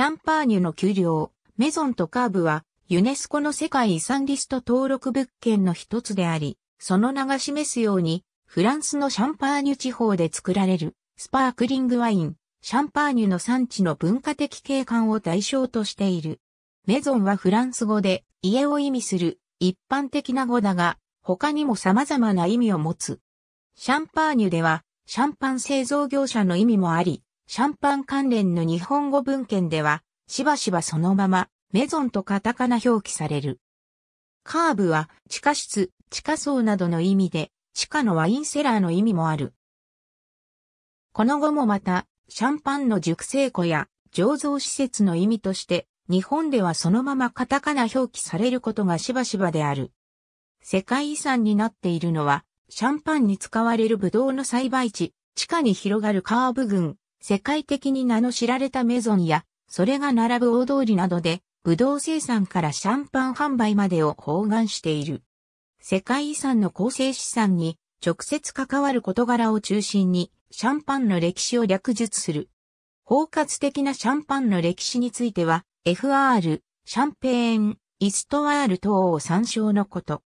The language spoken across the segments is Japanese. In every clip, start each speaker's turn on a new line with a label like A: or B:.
A: シャンパーニュの丘陵、メゾンとカーブは、ユネスコの世界遺産リスト登録物件の一つであり、その名が示すように、フランスのシャンパーニュ地方で作られる、スパークリングワイン、シャンパーニュの産地の文化的景観を対象としている。メゾンはフランス語で、家を意味する、一般的な語だが、他にも様々な意味を持つ。シャンパーニュでは、シャンパン製造業者の意味もあり、シャンパン関連の日本語文献では、しばしばそのまま、メゾンとカタカナ表記される。カーブは、地下室、地下層などの意味で、地下のワインセラーの意味もある。この後もまた、シャンパンの熟成庫や醸造施設の意味として、日本ではそのままカタカナ表記されることがしばしばである。世界遺産になっているのは、シャンパンに使われるブドウの栽培地、地下に広がるカーブ群、世界的に名の知られたメゾンや、それが並ぶ大通りなどで、ブドウ生産からシャンパン販売までを包含している。世界遺産の構成資産に直接関わる事柄を中心にシャンパンの歴史を略述する。包括的なシャンパンの歴史については FR、シャンペーン、イストワール等を参照のこと。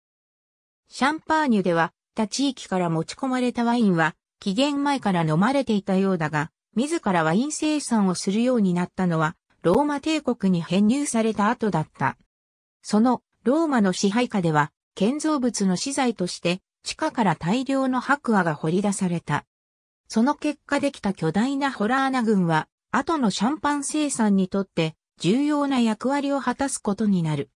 A: シャンパーニュでは他地域から持ち込まれたワインは期限前から飲まれていたようだが、自らワイン生産をするようになったのは、ローマ帝国に編入された後だった。その、ローマの支配下では、建造物の資材として、地下から大量の白亜が掘り出された。その結果できた巨大なホラーナ群は、後のシャンパン生産にとって重要な役割を果たすことになる。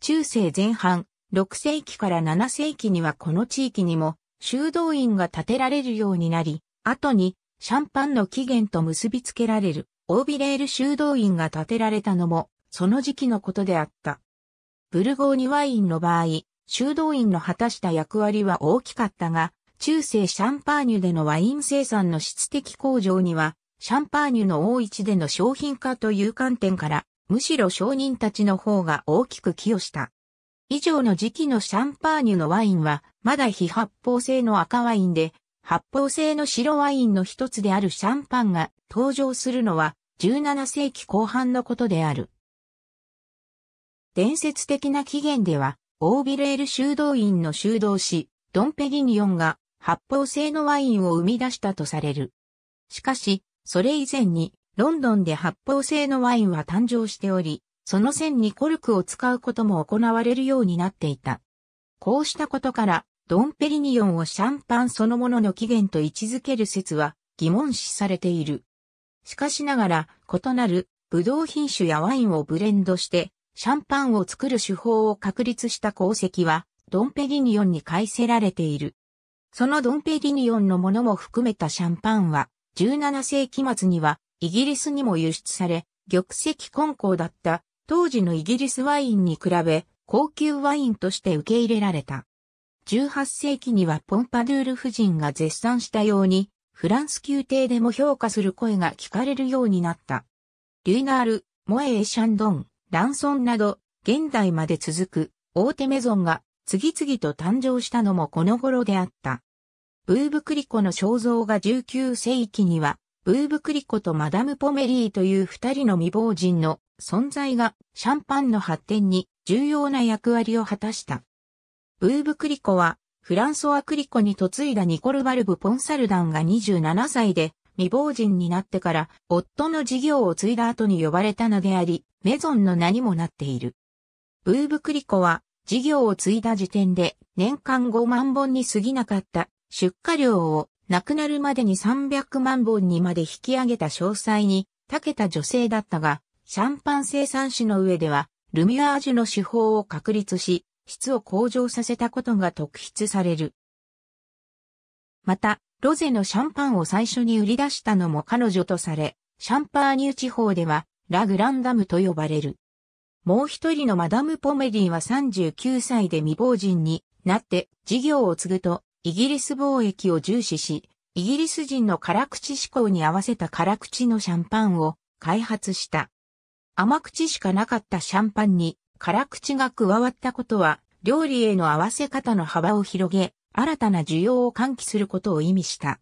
A: 中世前半、6世紀から7世紀にはこの地域にも修道院が建てられるようになり、後にシャンパンの起源と結びつけられる、オービレール修道院が建てられたのも、その時期のことであった。ブルゴーニュワインの場合、修道院の果たした役割は大きかったが、中世シャンパーニュでのワイン生産の質的向上には、シャンパーニュの大市での商品化という観点から、むしろ商人たちの方が大きく寄与した。以上の時期のシャンパーニュのワインは、まだ非発泡性の赤ワインで、発泡性の白ワインの一つであるシャンパンが登場するのは17世紀後半のことである。伝説的な起源では、オービレール修道院の修道士、ドンペギニオンが発泡性のワインを生み出したとされる。しかし、それ以前に、ロンドンで発泡性のワインは誕生しており、その線にコルクを使うことも行われるようになっていた。こうしたことから、ドンペリニオンをシャンパンそのものの起源と位置づける説は疑問視されている。しかしながら、異なるブドウ品種やワインをブレンドして、シャンパンを作る手法を確立した功績は、ドンペリニオンに返せられている。そのドンペリニオンのものも含めたシャンパンは、17世紀末にはイギリスにも輸出され、玉石混交だった当時のイギリスワインに比べ高級ワインとして受け入れられた。18世紀にはポンパドゥール夫人が絶賛したように、フランス宮廷でも評価する声が聞かれるようになった。リュイナール、モエエ・シャンドン、ランソンなど、現代まで続く、大手メゾンが、次々と誕生したのもこの頃であった。ブーブクリコの肖像が19世紀には、ブーブクリコとマダム・ポメリーという二人の未亡人の存在がシャンパンの発展に重要な役割を果たした。ブーブクリコは、フランソワ・クリコに嫁いだニコル・バルブ・ポンサルダンが27歳で、未亡人になってから、夫の事業を継いだ後に呼ばれたのであり、メゾンの名にもなっている。ブーブクリコは、事業を継いだ時点で、年間5万本に過ぎなかった出荷量を、亡くなるまでに300万本にまで引き上げた詳細に、長けた女性だったが、シャンパン生産士の上では、ルミュアージュの手法を確立し、質を向上させたことが特筆される。また、ロゼのシャンパンを最初に売り出したのも彼女とされ、シャンパーニュ地方ではラグランダムと呼ばれる。もう一人のマダム・ポメリーは39歳で未亡人になって事業を継ぐとイギリス貿易を重視し、イギリス人の辛口志向に合わせた辛口のシャンパンを開発した。甘口しかなかったシャンパンに辛口が加わったことは、料理への合わせ方の幅を広げ、新たな需要を喚起することを意味した。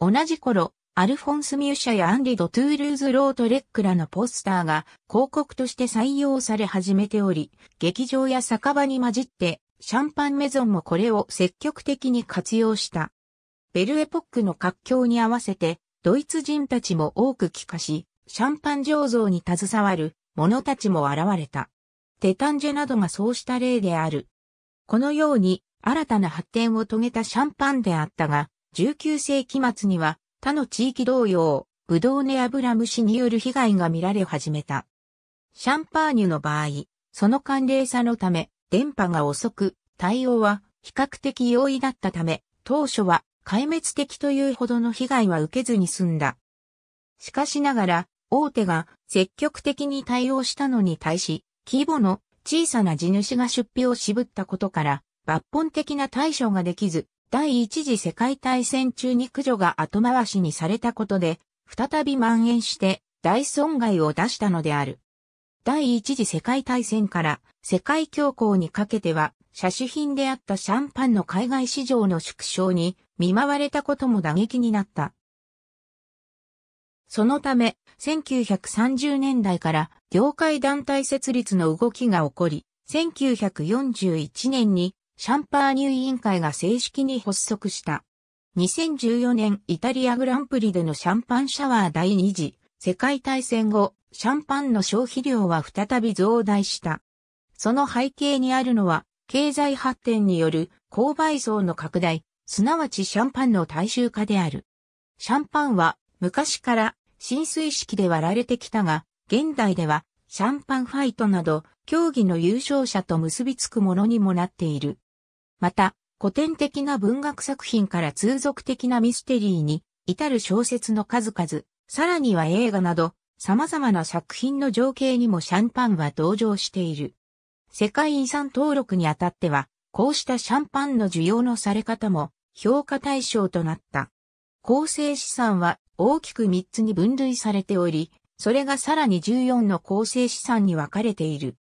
A: 同じ頃、アルフォンス・ミュシャやアンリ・ド・トゥールーズ・ロート・レックらのポスターが広告として採用され始めており、劇場や酒場に混じって、シャンパンメゾンもこれを積極的に活用した。ベルエポックの活況に合わせて、ドイツ人たちも多く帰化し、シャンパン醸造に携わる者たちも現れた。テタンジェなどがそうした例である。このように新たな発展を遂げたシャンパンであったが、19世紀末には他の地域同様、ブドウネアブラムシによる被害が見られ始めた。シャンパーニュの場合、その寒冷さのため、電波が遅く、対応は比較的容易だったため、当初は壊滅的というほどの被害は受けずに済んだ。しかしながら、大手が積極的に対応したのに対し、規模の小さな地主が出費を渋ったことから、抜本的な対処ができず、第一次世界大戦中に駆除が後回しにされたことで、再び蔓延して大損害を出したのである。第一次世界大戦から世界恐慌にかけては、奢侈品であったシャンパンの海外市場の縮小に見舞われたことも打撃になった。そのため、1930年代から業界団体設立の動きが起こり、1941年にシャンパーニュ委員会が正式に発足した。2014年イタリアグランプリでのシャンパンシャワー第2次世界大戦後、シャンパンの消費量は再び増大した。その背景にあるのは、経済発展による購買層の拡大、すなわちシャンパンの大衆化である。シャンパンは昔から浸水式で割られてきたが、現代ではシャンパンファイトなど、競技の優勝者と結びつくものにもなっている。また、古典的な文学作品から通俗的なミステリーに、至る小説の数々、さらには映画など、様々な作品の情景にもシャンパンは登場している。世界遺産登録にあたっては、こうしたシャンパンの需要のされ方も評価対象となった。構成資産は大きく3つに分類されており、それがさらに14の構成資産に分かれている。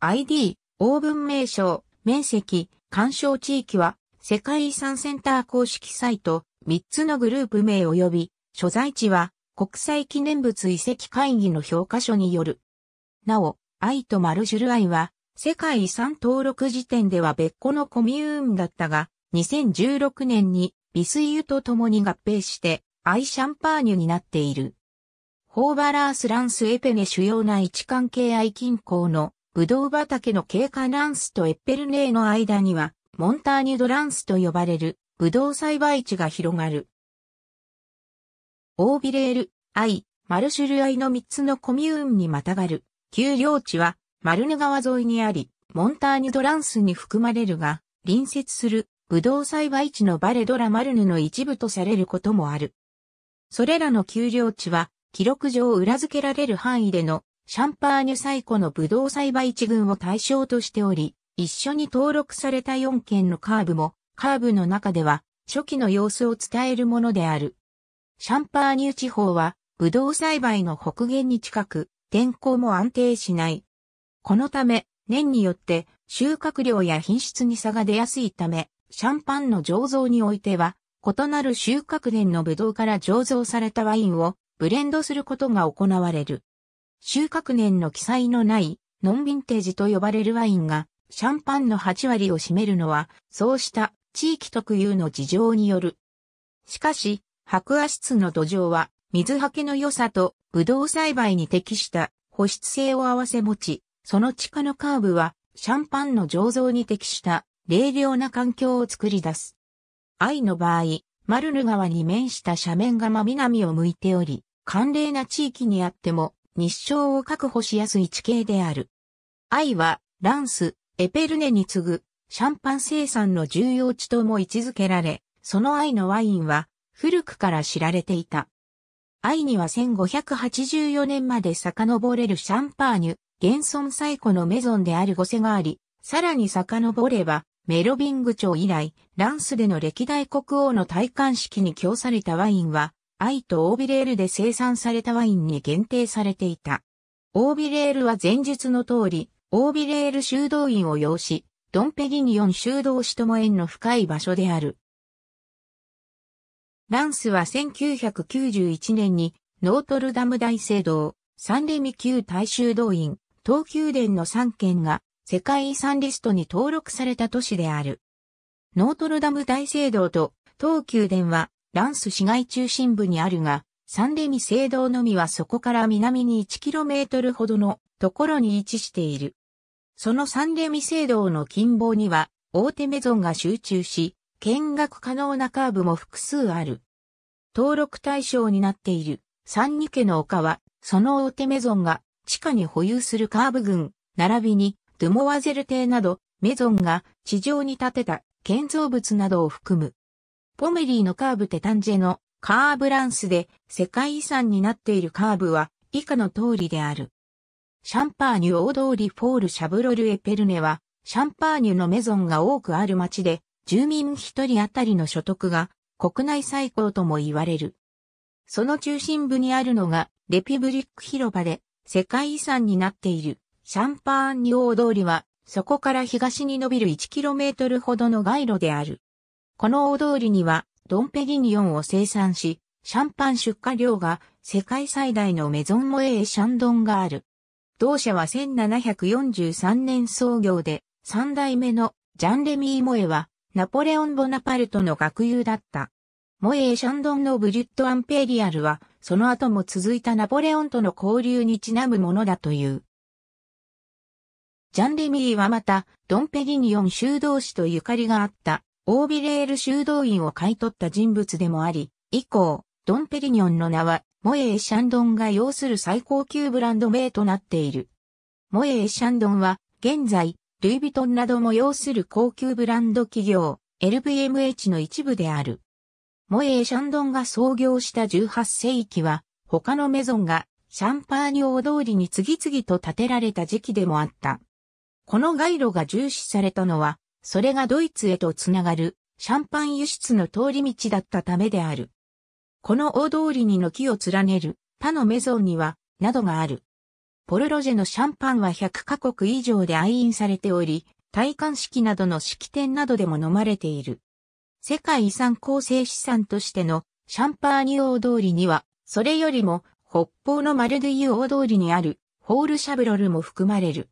A: ID、オーブン名称、面積、干渉地域は、世界遺産センター公式サイト、3つのグループ名及び、所在地は、国際記念物遺跡会議の評価書による。なお、愛とマルジュル愛は、世界遺産登録時点では別個のコミューンだったが、2016年にビスイユと共に合併して、アイシャンパーニュになっている。ホーバラースランスエペネ主要な位置関係愛近郊のブドウ畑の経過ランスとエッペルネーの間にはモンターニュドランスと呼ばれるブドウ栽培地が広がる。オービレール、アイ、マルシュルアイの3つのコミューンにまたがる、丘陵地はマルヌ川沿いにあり、モンターニュドランスに含まれるが、隣接するブドウ栽培地のバレドラマルヌの一部とされることもある。それらの丘陵地は、記録上裏付けられる範囲での、シャンパーニュ最古のブドウ栽培地群を対象としており、一緒に登録された4件のカーブも、カーブの中では、初期の様子を伝えるものである。シャンパーニュ地方は、ブドウ栽培の北限に近く、天候も安定しない。このため、年によって収穫量や品質に差が出やすいため、シャンパンの醸造においては、異なる収穫年のブドウから醸造されたワインをブレンドすることが行われる。収穫年の記載のないノンヴィンテージと呼ばれるワインがシャンパンの8割を占めるのはそうした地域特有の事情による。しかし、白亜質の土壌は水はけの良さとブドウ栽培に適した保湿性を合わせ持ち、その地下のカーブはシャンパンの醸造に適した冷涼な環境を作り出す。愛の場合、マルヌ川に面した斜面が真南を向いており、寒冷な地域にあっても日照を確保しやすい地形である。愛は、ランス、エペルネに次ぐ、シャンパン生産の重要地とも位置づけられ、その愛のワインは、古くから知られていた。愛には1584年まで遡れるシャンパーニュ、現存最古のメゾンである五世があり、さらに遡れば、メロビング朝以来、ランスでの歴代国王の戴冠式に供されたワインは、愛とオービレールで生産されたワインに限定されていた。オービレールは前述の通り、オービレール修道院を要し、ドンペギニオン修道士とも縁の深い場所である。ランスは1991年に、ノートルダム大聖堂、サンレミ旧大修道院、東宮殿の3件が世界遺産リストに登録された都市である。ノートルダム大聖堂と東急殿はランス市街中心部にあるが、サンレミ聖堂のみはそこから南に 1km ほどのところに位置している。そのサンレミ聖堂の近傍には大手メゾンが集中し、見学可能なカーブも複数ある。登録対象になっているンニ家の丘は、その大手メゾンが地下に保有するカーブ群、並びにドゥモワゼル邸など、メゾンが地上に建てた建造物などを含む。ポメリーのカーブテタンジェのカーブランスで世界遺産になっているカーブは以下の通りである。シャンパーニュ大通りフォールシャブロルエペルネはシャンパーニュのメゾンが多くある町で住民一人あたりの所得が国内最高とも言われる。その中心部にあるのがレピブリック広場で世界遺産になっているシャンパーンニ大通りは、そこから東に伸びる 1km ほどの街路である。この大通りには、ドンペギニオンを生産し、シャンパン出荷量が世界最大のメゾンモエーシャンドンがある。同社は1743年創業で、三代目のジャンレミー・モエは、ナポレオン・ボナパルトの学友だった。モエーシャンドンのブリュット・アンペリアルは、その後も続いたナポレオンとの交流にちなむものだという。ジャンレミーはまた、ドンペリニオン修道士とゆかりがあった、オービレール修道院を買い取った人物でもあり、以降、ドンペリニオンの名は、モエー・シャンドンが要する最高級ブランド名となっている。モエー・シャンドンは、現在、ルイ・ヴィトンなども要する高級ブランド企業、LVMH の一部である。モエー・シャンドンが創業した18世紀は、他のメゾンが、シャンパーニュ大通りに次々と建てられた時期でもあった。この街路が重視されたのは、それがドイツへとつながるシャンパン輸出の通り道だったためである。この大通りに軒を連ねる他のメゾンには、などがある。ポルロジェのシャンパンは100カ国以上で愛飲されており、戴冠式などの式典などでも飲まれている。世界遺産構成資産としてのシャンパーニュ大通りには、それよりも北方のマルディユ大通りにあるホールシャブロルも含まれる。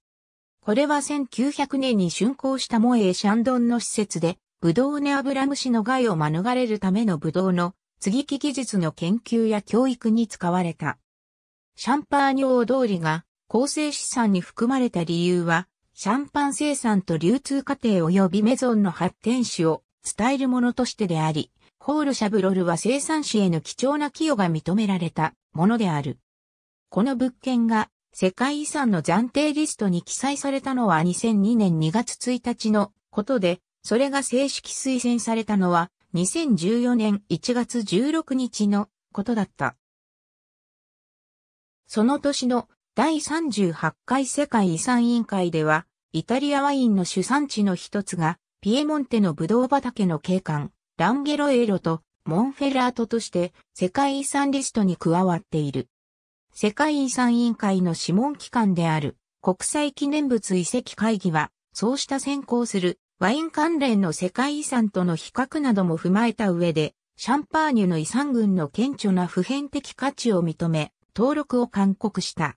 A: これは1900年に竣工したモエーシャンドンの施設で、ブドウネアブラムシの害を免れるためのブドウの継ぎ木技術の研究や教育に使われた。シャンパーニュ大通りが構成資産に含まれた理由は、シャンパン生産と流通過程及びメゾンの発展史を伝えるものとしてであり、ホール・シャブロルは生産史への貴重な寄与が認められたものである。この物件が世界遺産の暫定リストに記載されたのは2002年2月1日のことで、それが正式推薦されたのは2014年1月16日のことだった。その年の第38回世界遺産委員会では、イタリアワインの主産地の一つが、ピエモンテのブドウ畑の景観、ランゲロエロとモンフェラートとして世界遺産リストに加わっている。世界遺産委員会の諮問機関である国際記念物遺跡会議は、そうした先行するワイン関連の世界遺産との比較なども踏まえた上で、シャンパーニュの遺産群の顕著な普遍的価値を認め、登録を勧告した。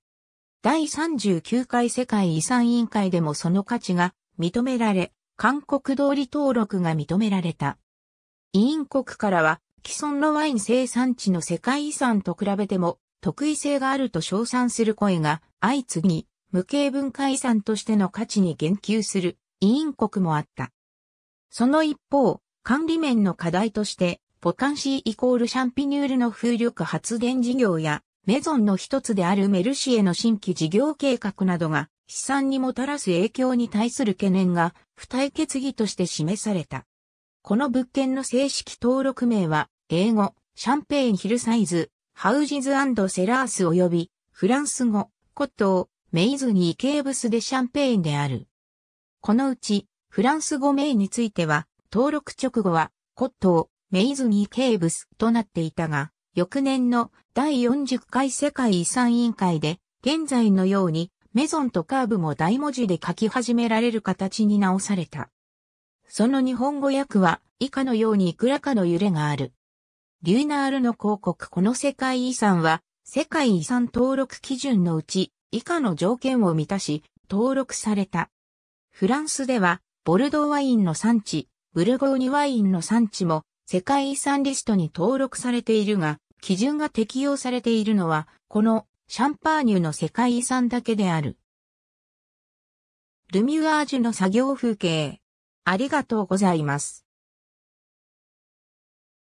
A: 第39回世界遺産委員会でもその価値が認められ、勧告通り登録が認められた。委員国からは、既存のワイン生産地の世界遺産と比べても特異性があると称賛する声が相次ぎ、無形文化遺産としての価値に言及する委員国もあった。その一方、管理面の課題として、ポカンシーイコールシャンピニュールの風力発電事業や、メゾンの一つであるメルシエの新規事業計画などが、資産にもたらす影響に対する懸念が、付帯決議として示された。この物件の正式登録名は、英語、シャンペーンヒルサイズ、ハウジズセラース及び、フランス語、コットー、メイズニーケーブスでシャンペーンである。このうち、フランス語名については、登録直後は、コットー、メイズニーケーブスとなっていたが、翌年の第40回世界遺産委員会で、現在のように、メゾンとカーブも大文字で書き始められる形に直された。その日本語訳は以下のようにいくらかの揺れがある。リューナールの広告この世界遺産は、世界遺産登録基準のうち、以下の条件を満たし、登録された。フランスでは、ボルドーワインの産地、ブルゴーニュワインの産地も、世界遺産リストに登録されているが、基準が適用されているのは、このシャンパーニュの世界遺産だけである。ルミュアージュの作業風景。ありがとうございます。